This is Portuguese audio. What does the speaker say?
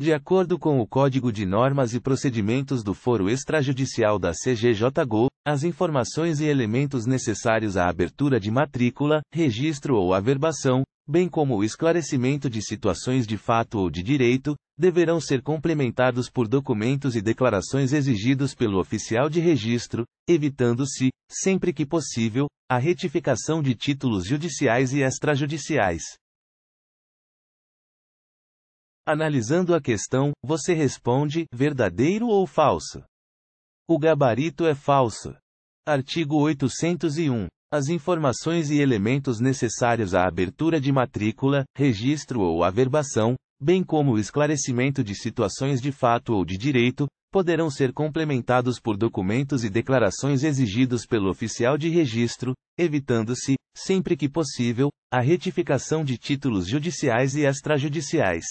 De acordo com o Código de Normas e Procedimentos do Foro Extrajudicial da CGJGO, as informações e elementos necessários à abertura de matrícula, registro ou averbação, bem como o esclarecimento de situações de fato ou de direito, deverão ser complementados por documentos e declarações exigidos pelo oficial de registro, evitando-se, sempre que possível, a retificação de títulos judiciais e extrajudiciais. Analisando a questão, você responde: verdadeiro ou falso? O gabarito é falso. Artigo 801. As informações e elementos necessários à abertura de matrícula, registro ou averbação, bem como o esclarecimento de situações de fato ou de direito, poderão ser complementados por documentos e declarações exigidos pelo oficial de registro, evitando-se, sempre que possível, a retificação de títulos judiciais e extrajudiciais.